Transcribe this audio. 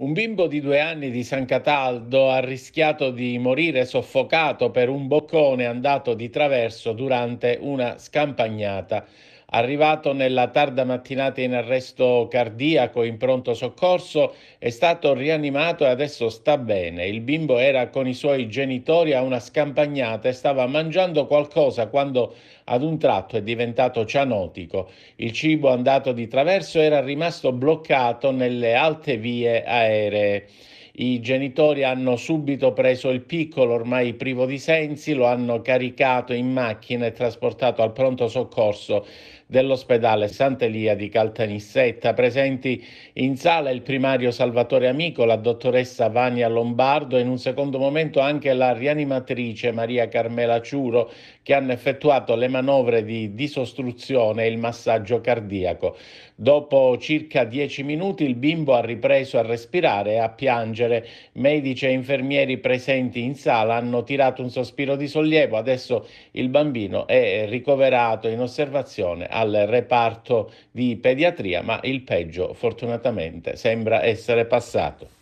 Un bimbo di due anni di San Cataldo ha rischiato di morire soffocato per un boccone andato di traverso durante una scampagnata. Arrivato nella tarda mattinata in arresto cardiaco in pronto soccorso, è stato rianimato e adesso sta bene. Il bimbo era con i suoi genitori a una scampagnata e stava mangiando qualcosa quando ad un tratto è diventato cianotico. Il cibo andato di traverso era rimasto bloccato nelle alte vie aeree. I genitori hanno subito preso il piccolo, ormai privo di sensi, lo hanno caricato in macchina e trasportato al pronto soccorso dell'ospedale Sant'Elia di Caltanissetta. Presenti in sala il primario Salvatore Amico, la dottoressa Vania Lombardo e in un secondo momento anche la rianimatrice Maria Carmela Ciuro che hanno effettuato le manovre di disostruzione e il massaggio cardiaco. Dopo circa dieci minuti il bimbo ha ripreso a respirare e a piangere leggere, medici e infermieri presenti in sala hanno tirato un sospiro di sollievo, adesso il bambino è ricoverato in osservazione al reparto di pediatria, ma il peggio fortunatamente sembra essere passato.